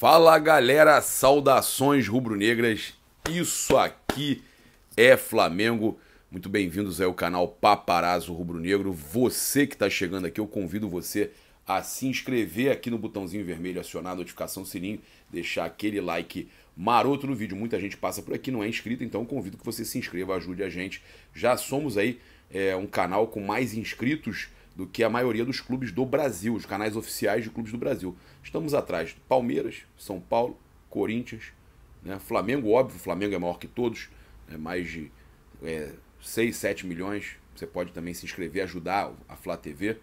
Fala galera, saudações rubro-negras. Isso aqui é Flamengo. Muito bem-vindos ao canal Paparazzo Rubro-Negro. Você que está chegando aqui, eu convido você a se inscrever aqui no botãozinho vermelho, acionar a notificação sininho, deixar aquele like maroto no vídeo. Muita gente passa por aqui, não é inscrito, então convido que você se inscreva, ajude a gente. Já somos aí é, um canal com mais inscritos do que a maioria dos clubes do Brasil, os canais oficiais de clubes do Brasil. Estamos atrás do Palmeiras, São Paulo, Corinthians, né? Flamengo, óbvio, o Flamengo é maior que todos, é mais de é, 6, 7 milhões. Você pode também se inscrever, ajudar a Flá TV.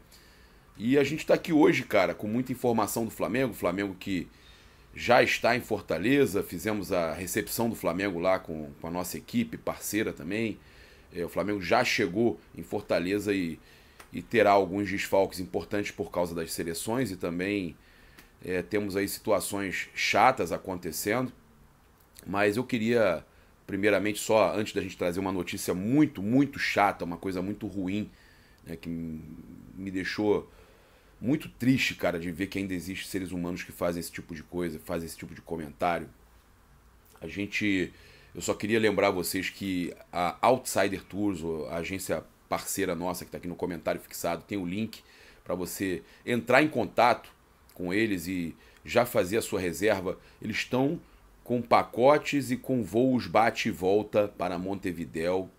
E a gente está aqui hoje, cara, com muita informação do Flamengo. Flamengo que já está em Fortaleza, fizemos a recepção do Flamengo lá com, com a nossa equipe, parceira também. É, o Flamengo já chegou em Fortaleza e e terá alguns desfalques importantes por causa das seleções e também é, temos aí situações chatas acontecendo. Mas eu queria, primeiramente, só antes da gente trazer uma notícia muito, muito chata, uma coisa muito ruim, né, que me deixou muito triste, cara, de ver que ainda existem seres humanos que fazem esse tipo de coisa, fazem esse tipo de comentário. A gente. Eu só queria lembrar vocês que a Outsider Tours, a agência parceira nossa que está aqui no comentário fixado, tem o link para você entrar em contato com eles e já fazer a sua reserva. Eles estão com pacotes e com voos bate e volta para Montevidéu.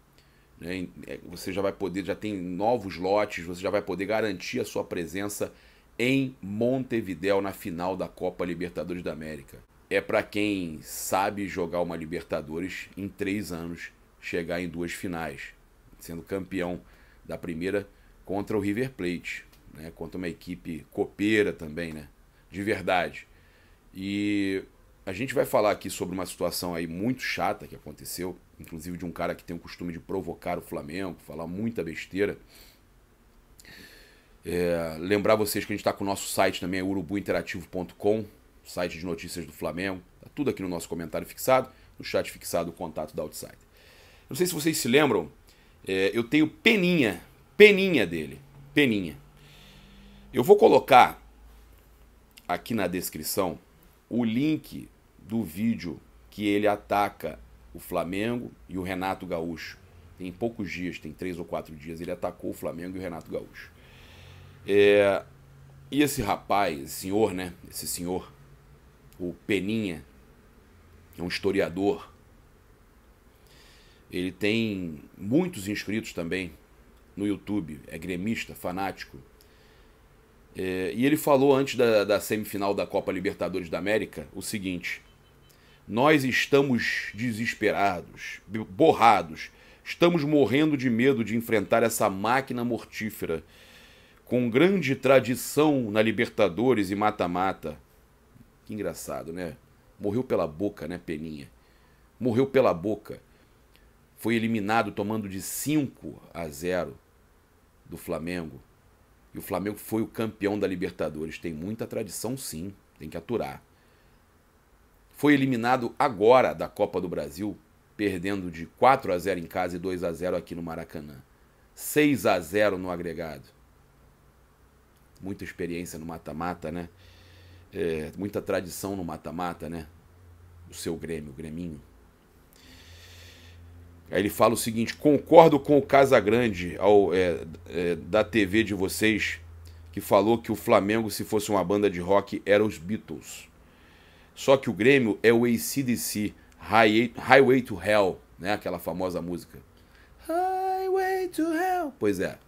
Né? É, você já vai poder, já tem novos lotes, você já vai poder garantir a sua presença em Montevidéu na final da Copa Libertadores da América. É para quem sabe jogar uma Libertadores em três anos, chegar em duas finais sendo campeão da primeira contra o River Plate, né? Contra uma equipe copeira também, né? De verdade. E a gente vai falar aqui sobre uma situação aí muito chata que aconteceu, inclusive de um cara que tem o costume de provocar o Flamengo, falar muita besteira. É, lembrar vocês que a gente está com o nosso site também, é urubuinterativo.com, site de notícias do Flamengo. Está tudo aqui no nosso comentário fixado, no chat fixado, o contato da Outside. Não sei se vocês se lembram é, eu tenho peninha, peninha dele, peninha. Eu vou colocar aqui na descrição o link do vídeo que ele ataca o Flamengo e o Renato Gaúcho. Em poucos dias, tem três ou quatro dias, ele atacou o Flamengo e o Renato Gaúcho. É, e esse rapaz, esse senhor, né? Esse senhor, o Peninha, é um historiador ele tem muitos inscritos também no YouTube, é gremista, fanático. É, e ele falou antes da, da semifinal da Copa Libertadores da América o seguinte: Nós estamos desesperados, borrados, estamos morrendo de medo de enfrentar essa máquina mortífera com grande tradição na Libertadores e mata-mata. Que engraçado, né? Morreu pela boca, né, Peninha? Morreu pela boca foi eliminado tomando de 5 a 0 do Flamengo. E o Flamengo foi o campeão da Libertadores. Tem muita tradição, sim, tem que aturar. Foi eliminado agora da Copa do Brasil, perdendo de 4 a 0 em casa e 2 a 0 aqui no Maracanã. 6 a 0 no agregado. Muita experiência no mata-mata, né? É, muita tradição no mata-mata, né? O seu Grêmio, o Greminho. Aí ele fala o seguinte: concordo com o Casagrande ao, é, é, da TV de vocês, que falou que o Flamengo, se fosse uma banda de rock, era os Beatles. Só que o Grêmio é o ACDC, Highway, Highway to Hell, né? Aquela famosa música. Highway to Hell. Pois é.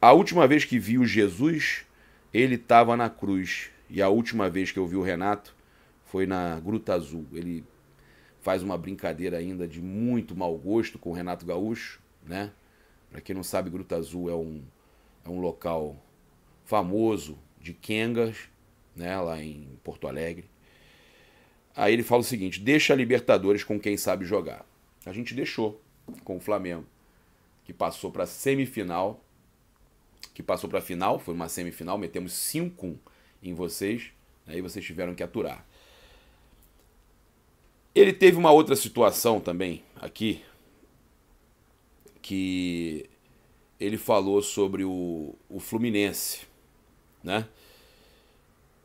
A última vez que vi o Jesus, ele estava na cruz. E a última vez que eu vi o Renato foi na Gruta Azul. Ele faz uma brincadeira ainda de muito mau gosto com o Renato Gaúcho, né? Para quem não sabe, Gruta Azul é um, é um local famoso de quengas, né, lá em Porto Alegre. Aí ele fala o seguinte: deixa a Libertadores com quem sabe jogar. A gente deixou com o Flamengo, que passou para semifinal, que passou para final, foi uma semifinal, metemos 5 em vocês, aí vocês tiveram que aturar. Ele teve uma outra situação também aqui, que ele falou sobre o, o Fluminense, né?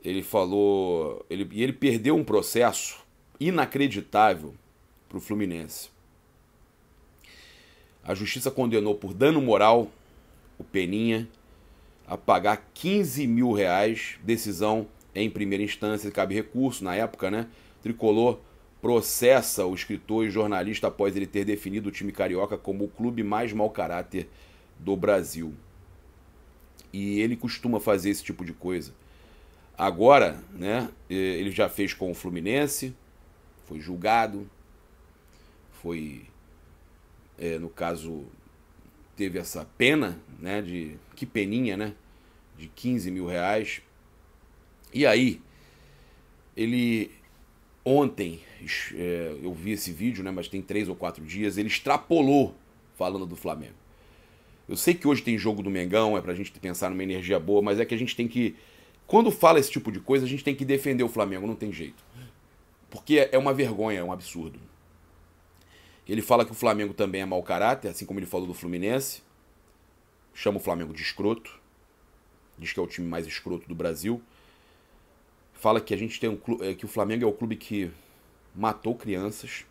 Ele falou. Ele, e ele perdeu um processo inacreditável para o Fluminense. A justiça condenou por dano moral o Peninha a pagar 15 mil reais, decisão em primeira instância, cabe recurso na época, né? Tricolor processa o escritor e jornalista após ele ter definido o time carioca como o clube mais mau caráter do Brasil. E ele costuma fazer esse tipo de coisa. Agora, né, ele já fez com o Fluminense, foi julgado, foi, é, no caso, teve essa pena, né, de, que peninha, né, de 15 mil reais. E aí, ele ontem, é, eu vi esse vídeo, né, mas tem três ou quatro dias, ele extrapolou falando do Flamengo. Eu sei que hoje tem jogo do Mengão, é pra gente pensar numa energia boa, mas é que a gente tem que. Quando fala esse tipo de coisa, a gente tem que defender o Flamengo, não tem jeito. Porque é uma vergonha, é um absurdo. Ele fala que o Flamengo também é mau caráter, assim como ele falou do Fluminense. Chama o Flamengo de escroto. Diz que é o time mais escroto do Brasil fala que a gente tem um clube, é, que o Flamengo é o clube que matou crianças.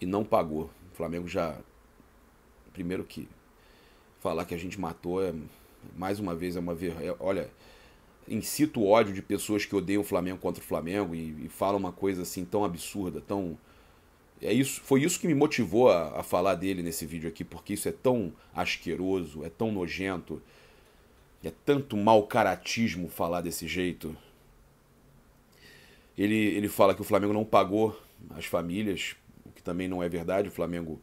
E não pagou. O Flamengo já primeiro que falar que a gente matou é mais uma vez é uma vergonha. É, olha, incito o ódio de pessoas que odeiam o Flamengo contra o Flamengo e, e falam uma coisa assim tão absurda, tão é isso, foi isso que me motivou a, a, falar dele nesse vídeo aqui, porque isso é tão asqueroso, é tão nojento, é tanto mal caratismo falar desse jeito. Ele, ele fala que o Flamengo não pagou as famílias, o que também não é verdade. O Flamengo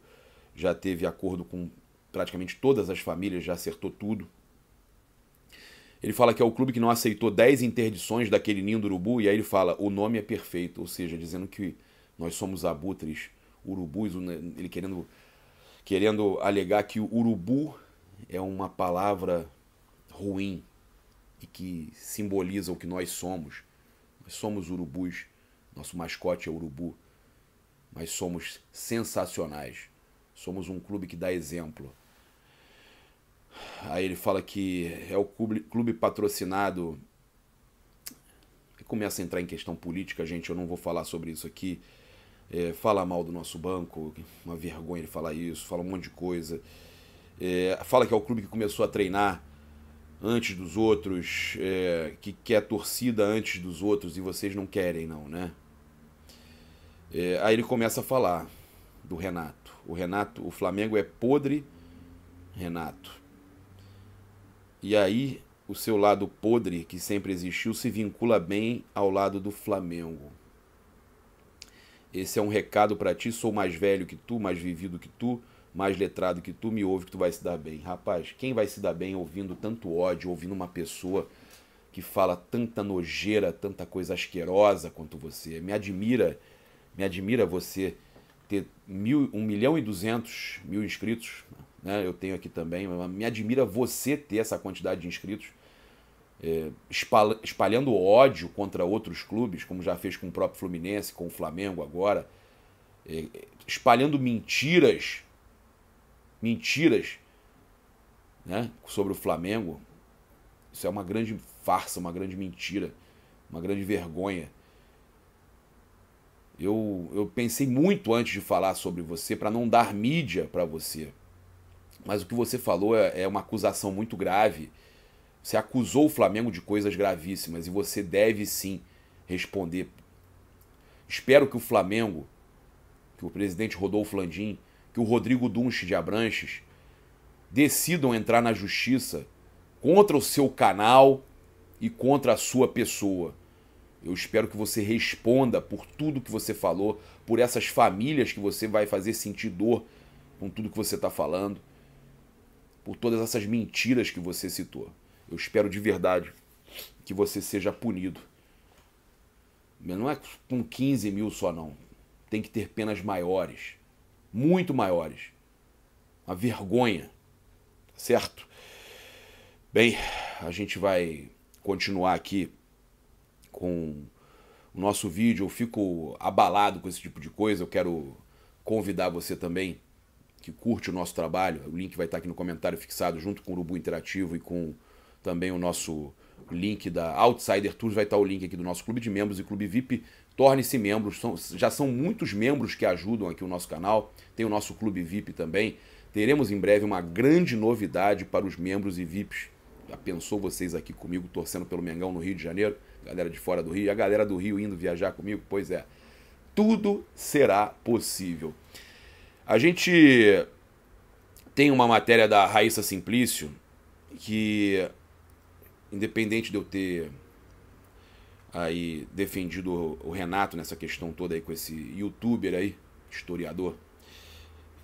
já teve acordo com praticamente todas as famílias, já acertou tudo. Ele fala que é o clube que não aceitou 10 interdições daquele ninho do urubu, e aí ele fala: o nome é perfeito, ou seja, dizendo que nós somos abutres, urubus, né, ele querendo, querendo alegar que o urubu é uma palavra ruim e que simboliza o que nós somos. Nós somos urubus, nosso mascote é urubu, mas somos sensacionais. Somos um clube que dá exemplo. Aí ele fala que é o clube, patrocinado. começa a entrar em questão política, gente. Eu não vou falar sobre isso aqui. É, fala mal do nosso banco, uma vergonha ele falar isso, fala um monte de coisa. É, fala que é o clube que começou a treinar antes dos outros, é, que quer é torcida antes dos outros e vocês não querem, não, né? É, aí ele começa a falar do Renato. O Renato, o Flamengo é podre, Renato. E aí o seu lado podre, que sempre existiu, se vincula bem ao lado do Flamengo. Esse é um recado para ti. Sou mais velho que tu, mais vivido que tu mais letrado que tu me ouve que tu vai se dar bem. Rapaz, quem vai se dar bem ouvindo tanto ódio, ouvindo uma pessoa que fala tanta nojeira, tanta coisa asquerosa quanto você? Me admira, me admira você ter mil, 1 milhão e 200 mil inscritos, né? eu tenho aqui também, me admira você ter essa quantidade de inscritos, é, espalhando ódio contra outros clubes, como já fez com o próprio Fluminense, com o Flamengo agora, é, espalhando mentiras mentiras né, sobre o Flamengo. Isso é uma grande farsa, uma grande mentira, uma grande vergonha. Eu, eu pensei muito antes de falar sobre você para não dar mídia para você. Mas o que você falou é, é uma acusação muito grave. Você acusou o Flamengo de coisas gravíssimas e você deve sim responder. Espero que o Flamengo, que o presidente Rodolfo Landim que o Rodrigo Dunche de Abranches decidam entrar na justiça contra o seu canal e contra a sua pessoa. Eu espero que você responda por tudo que você falou, por essas famílias que você vai fazer sentir dor com tudo que você está falando, por todas essas mentiras que você citou. Eu espero de verdade que você seja punido. Mas não é com 15 mil só, não. Tem que ter penas maiores muito maiores. Uma vergonha, tá certo? Bem, a gente vai continuar aqui com o nosso vídeo. Eu fico abalado com esse tipo de coisa. Eu quero convidar você também que curte o nosso trabalho. O link vai estar aqui no comentário fixado, junto com o Urubu Interativo e com também o nosso link da Outsider Tours vai estar o link aqui do nosso clube de membros e clube VIP. Torne-se membro, são, já são muitos membros que ajudam aqui o nosso canal, tem o nosso clube VIP também. Teremos em breve uma grande novidade para os membros e VIPs. Já pensou vocês aqui comigo torcendo pelo Mengão no Rio de Janeiro? Galera de fora do Rio, a galera do Rio indo viajar comigo? Pois é, tudo será possível. A gente tem uma matéria da Raíssa Simplício que independente de eu ter aí defendido o Renato nessa questão toda aí com esse youtuber aí, historiador,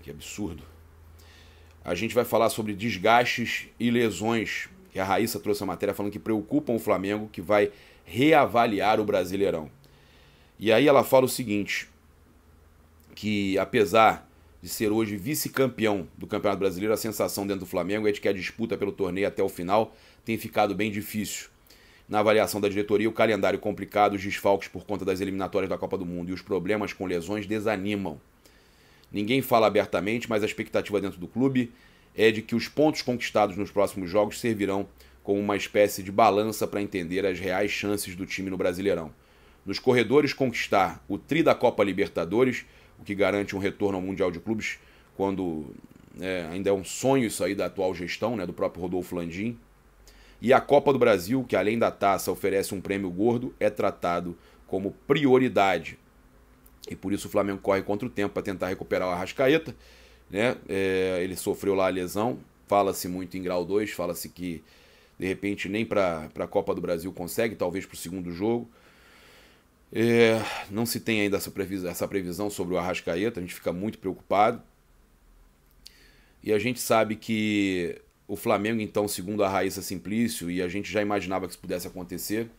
que absurdo. A gente vai falar sobre desgastes e lesões, que a Raíssa trouxe a matéria falando que preocupam o Flamengo, que vai reavaliar o Brasileirão. E aí ela fala o seguinte, que apesar de ser hoje vice-campeão do Campeonato Brasileiro, a sensação dentro do Flamengo é de que a disputa pelo torneio até o final tem ficado bem difícil. Na avaliação da diretoria, o calendário complicado, os desfalques por conta das eliminatórias da Copa do Mundo e os problemas com lesões desanimam. Ninguém fala abertamente, mas a expectativa dentro do clube é de que os pontos conquistados nos próximos jogos servirão como uma espécie de balança para entender as reais chances do time no Brasileirão. Nos corredores, conquistar o tri da Copa Libertadores, o que garante um retorno ao Mundial de Clubes, quando é, ainda é um sonho isso aí da atual gestão, né, do próprio Rodolfo Landim, e a Copa do Brasil, que além da taça oferece um prêmio gordo, é tratado como prioridade. E por isso o Flamengo corre contra o tempo para tentar recuperar o Arrascaeta. Né? É, ele sofreu lá a lesão. Fala-se muito em grau 2, fala-se que de repente nem para a Copa do Brasil consegue, talvez para o segundo jogo. É, não se tem ainda essa previsão, essa previsão sobre o Arrascaeta, a gente fica muito preocupado. E a gente sabe que o Flamengo, então, segundo a Raíssa Simplício, e a gente já imaginava que isso pudesse acontecer,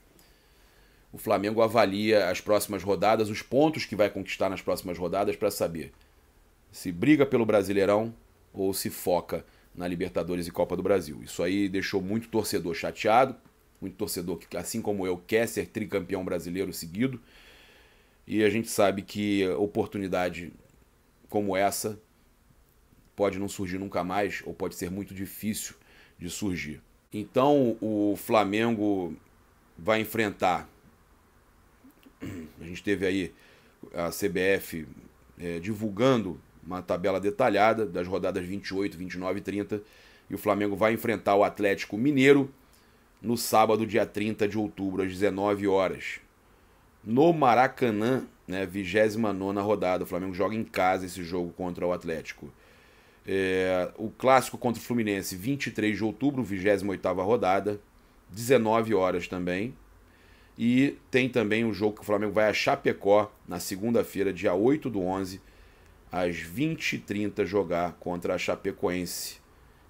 o Flamengo avalia as próximas rodadas, os pontos que vai conquistar nas próximas rodadas para saber se briga pelo Brasileirão ou se foca na Libertadores e Copa do Brasil. Isso aí deixou muito torcedor chateado, muito torcedor que, assim como eu, quer ser tricampeão brasileiro seguido. E a gente sabe que oportunidade como essa pode não surgir nunca mais ou pode ser muito difícil de surgir. Então o Flamengo vai enfrentar. A gente teve aí a CBF é, divulgando uma tabela detalhada das rodadas 28, 29 e 30. E o Flamengo vai enfrentar o Atlético Mineiro no sábado, dia 30 de outubro, às 19 horas. No Maracanã, né, 29 rodada, o Flamengo joga em casa esse jogo contra o Atlético. É, o clássico contra o Fluminense, 23 de outubro, 28ª rodada, 19 horas também. E tem também o jogo que o Flamengo vai a Chapecó na segunda-feira, dia 8 do 11, às 20h30, jogar contra a Chapecoense,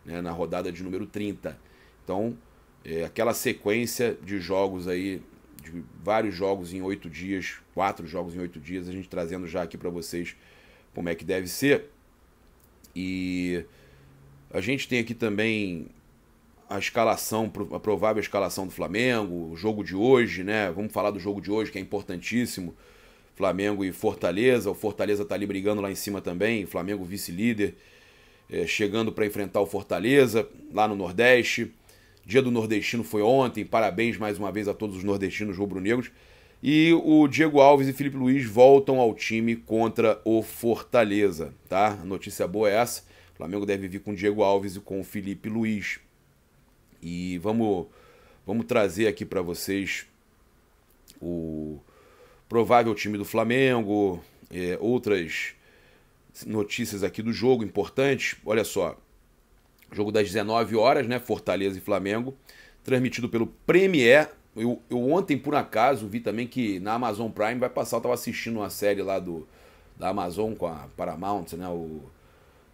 né, na rodada de número 30. Então, é, aquela sequência de jogos aí, de vários jogos em oito dias, quatro jogos em oito dias, a gente trazendo já aqui para vocês como é que deve ser. E a gente tem aqui também a escalação, a provável escalação do Flamengo, o jogo de hoje, né? Vamos falar do jogo de hoje que é importantíssimo. Flamengo e Fortaleza. O Fortaleza tá ali brigando lá em cima também. Flamengo vice-líder, é, chegando para enfrentar o Fortaleza lá no Nordeste. Dia do Nordestino foi ontem. Parabéns mais uma vez a todos os nordestinos rubro-negros. E o Diego Alves e Felipe Luiz voltam ao time contra o Fortaleza, tá? A notícia boa é essa. O Flamengo deve vir com o Diego Alves e com o Felipe Luiz. E vamos, vamos trazer aqui para vocês o provável time do Flamengo, é, outras notícias aqui do jogo importantes. Olha só, jogo das 19 horas, né? Fortaleza e Flamengo, transmitido pelo Premier eu, eu ontem, por acaso, vi também que na Amazon Prime vai passar, eu tava assistindo uma série lá do, da Amazon com a Paramount, né? O,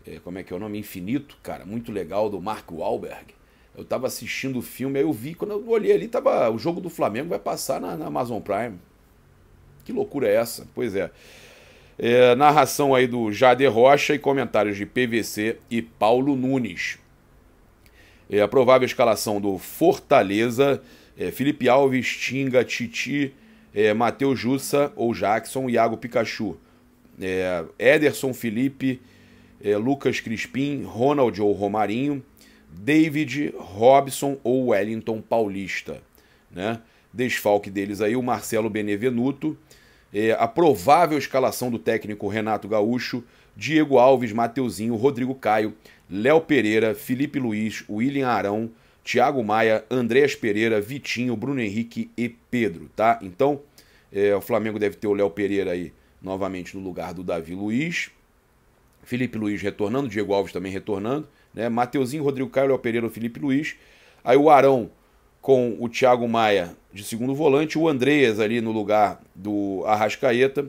é, como é que é o nome? Infinito, cara, muito legal, do Mark Wahlberg. Eu tava assistindo o filme, aí eu vi, quando eu olhei ali, tava. O jogo do Flamengo vai passar na, na Amazon Prime. Que loucura é essa? Pois é. é. Narração aí do Jader Rocha e comentários de PVC e Paulo Nunes. É, a provável escalação do Fortaleza, é, Felipe Alves, Tinga, Titi, é, Matheus Jussa ou Jackson, Iago Pikachu, é, Ederson Felipe, é, Lucas Crispim, Ronald ou Romarinho, David, Robson ou Wellington Paulista. Né? Desfalque deles aí, o Marcelo Benevenuto. É, a provável escalação do técnico Renato Gaúcho Diego Alves, Mateuzinho, Rodrigo Caio, Léo Pereira, Felipe Luiz, William Arão, Thiago Maia, Andréas Pereira, Vitinho, Bruno Henrique e Pedro, tá? Então, é, o Flamengo deve ter o Léo Pereira aí novamente no lugar do Davi Luiz. Felipe Luiz retornando, Diego Alves também retornando, né? Mateuzinho, Rodrigo Caio, Léo Pereira, Felipe Luiz. Aí o Arão com o Thiago Maia de segundo volante, o Andreas ali no lugar do Arrascaeta,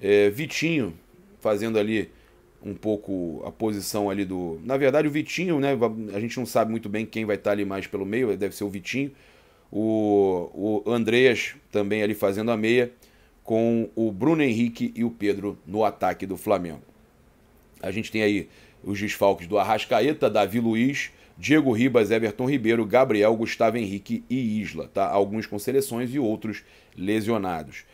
é, Vitinho fazendo ali um pouco a posição ali do. Na verdade, o Vitinho, né? A gente não sabe muito bem quem vai estar tá ali mais pelo meio, deve ser o Vitinho. O, o Andreas também ali fazendo a meia, com o Bruno Henrique e o Pedro no ataque do Flamengo. A gente tem aí os desfalques do Arrascaeta, Davi Luiz, Diego Ribas, Everton Ribeiro, Gabriel, Gustavo Henrique e Isla, tá? Alguns com seleções e outros lesionados.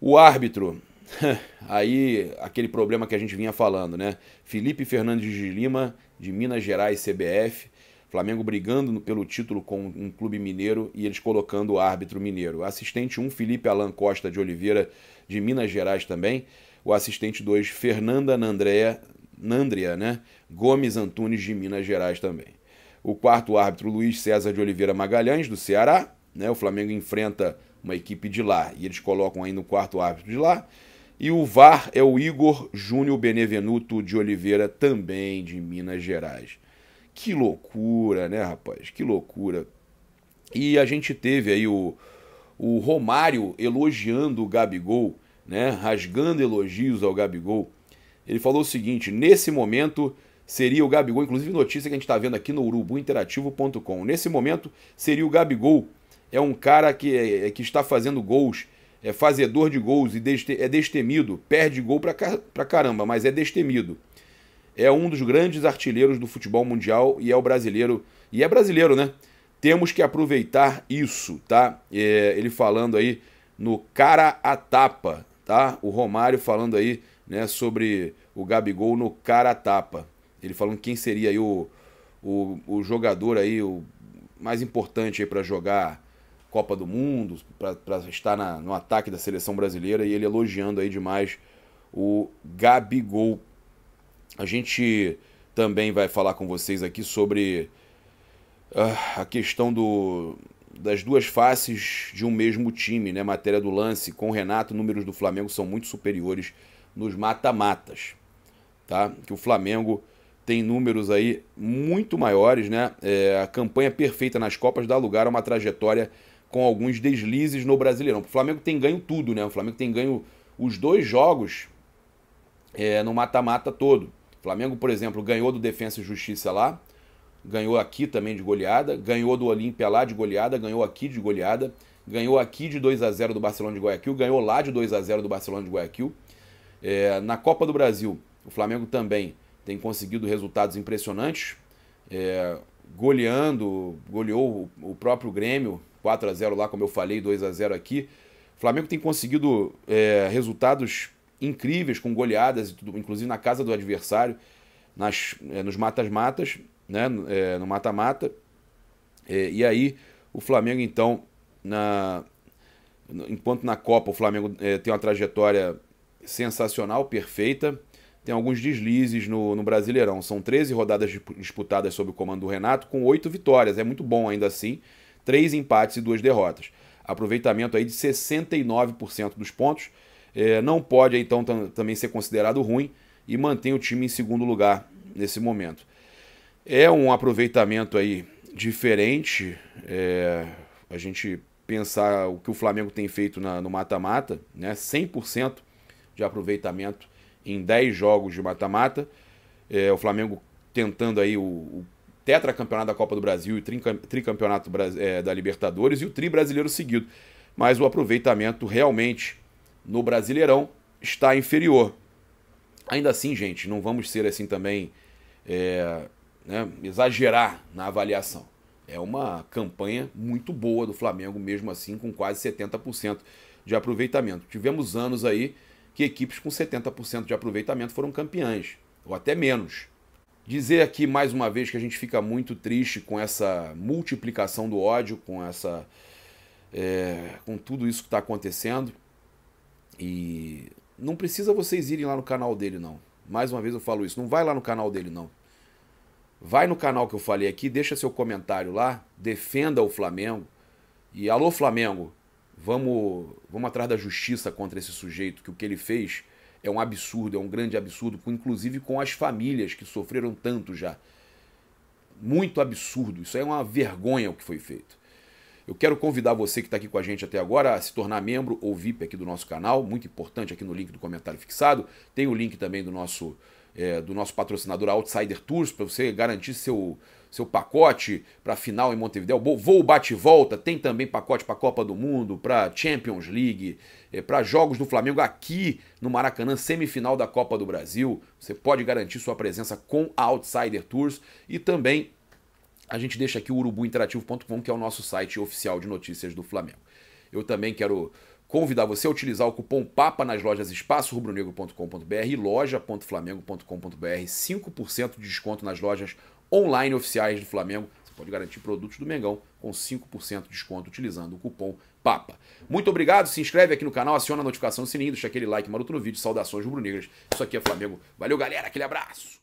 O árbitro Aí, aquele problema que a gente vinha falando, né? Felipe Fernandes de Lima, de Minas Gerais, CBF. Flamengo brigando pelo título com um clube mineiro e eles colocando o árbitro mineiro. Assistente 1, um, Felipe Alan Costa de Oliveira, de Minas Gerais também. O assistente 2, Fernanda Nandrea, Nandria, né? Gomes Antunes, de Minas Gerais também. O quarto árbitro, Luiz César de Oliveira Magalhães, do Ceará. Né? O Flamengo enfrenta uma equipe de lá e eles colocam ainda o quarto árbitro de lá. E o VAR é o Igor Júnior Benevenuto de Oliveira, também de Minas Gerais. Que loucura, né, rapaz? Que loucura. E a gente teve aí o, o Romário elogiando o Gabigol, né? Rasgando elogios ao Gabigol. Ele falou o seguinte: nesse momento seria o Gabigol, inclusive notícia que a gente está vendo aqui no urubuinterativo.com. Nesse momento seria o Gabigol. É um cara que, é, é, que está fazendo gols é fazedor de gols e é destemido, perde gol pra, pra caramba, mas é destemido. É um dos grandes artilheiros do futebol mundial e é o brasileiro. E é brasileiro, né? Temos que aproveitar isso, tá? É, ele falando aí no cara a tapa, tá? O Romário falando aí, né, sobre o Gabigol no cara a tapa. Ele falando quem seria aí o, o, o jogador aí, o mais importante aí para jogar Copa do Mundo, para estar na, no ataque da seleção brasileira e ele elogiando aí demais o Gabigol. A gente também vai falar com vocês aqui sobre uh, a questão do, das duas faces de um mesmo time, né? Matéria do lance com o Renato, números do Flamengo são muito superiores nos mata-matas, tá? Que o Flamengo tem números aí muito maiores, né? É, a campanha perfeita nas Copas dá lugar a uma trajetória com alguns deslizes no Brasileirão. O Flamengo tem ganho tudo, né? O Flamengo tem ganho os dois jogos é, no mata-mata todo. O Flamengo, por exemplo, ganhou do Defensa e Justiça lá, ganhou aqui também de goleada, ganhou do Olímpia lá de goleada, ganhou aqui de goleada, ganhou aqui de 2 a 0 do Barcelona de Guayaquil, ganhou lá de 2 a 0 do Barcelona de Guayaquil. É, na Copa do Brasil, o Flamengo também tem conseguido resultados impressionantes, é, goleando, goleou o próprio Grêmio 4 a 0 lá, como eu falei, 2 a 0 aqui. O Flamengo tem conseguido é, resultados incríveis com goleadas, inclusive na casa do adversário, nas, é, nos matas-matas, né, é, no mata-mata. É, e aí o Flamengo, então, na, enquanto na Copa o Flamengo é, tem uma trajetória sensacional, perfeita, tem alguns deslizes no, no, Brasileirão. São 13 rodadas disputadas sob o comando do Renato, com 8 vitórias. É muito bom ainda assim três empates e duas derrotas. Aproveitamento aí de 69% dos pontos. É, não pode então também ser considerado ruim e mantém o time em segundo lugar nesse momento. É um aproveitamento aí diferente. É, a gente pensar o que o Flamengo tem feito na, no mata-mata, né? 100% de aproveitamento em 10 jogos de mata-mata. É, o Flamengo tentando aí o tetracampeonato da Copa do Brasil e tricampeonato é, da Libertadores e o tri brasileiro seguido. Mas o aproveitamento realmente no Brasileirão está inferior. Ainda assim, gente, não vamos ser assim também é, né, exagerar na avaliação. É uma campanha muito boa do Flamengo, mesmo assim, com quase 70% de aproveitamento. Tivemos anos aí que equipes com 70% de aproveitamento foram campeãs, ou até menos. Dizer aqui mais uma vez que a gente fica muito triste com essa multiplicação do ódio, com essa. É, com tudo isso que está acontecendo. E não precisa vocês irem lá no canal dele, não. Mais uma vez eu falo isso, não vai lá no canal dele, não. Vai no canal que eu falei aqui, deixa seu comentário lá, defenda o Flamengo. E alô Flamengo, vamos, vamos atrás da justiça contra esse sujeito, que o que ele fez é um absurdo, é um grande absurdo, inclusive com as famílias que sofreram tanto já. Muito absurdo, isso é uma vergonha o que foi feito. Eu quero convidar você que está aqui com a gente até agora a se tornar membro ou VIP aqui do nosso canal, muito importante aqui no link do comentário fixado. Tem o link também do nosso, é, do nosso patrocinador Outsider Tours para você garantir seu, seu pacote para a final em Montevideo. Voo bate-volta, tem também pacote para Copa do Mundo, para Champions League, eh, para jogos do Flamengo aqui no Maracanã, semifinal da Copa do Brasil. Você pode garantir sua presença com a Outsider Tours e também a gente deixa aqui o urubuinterativo.com, que é o nosso site oficial de notícias do Flamengo. Eu também quero convidar você a utilizar o cupom PAPA nas lojas espaçorubronegro.com.br e loja.flamengo.com.br, 5% de desconto nas lojas online oficiais do Flamengo. Você pode garantir produtos do Mengão com 5% de desconto utilizando o cupom PAPA. Muito obrigado, se inscreve aqui no canal, aciona a notificação do sininho, deixa aquele like maroto no vídeo. Saudações rubro-negras. Isso aqui é Flamengo. Valeu, galera, aquele abraço.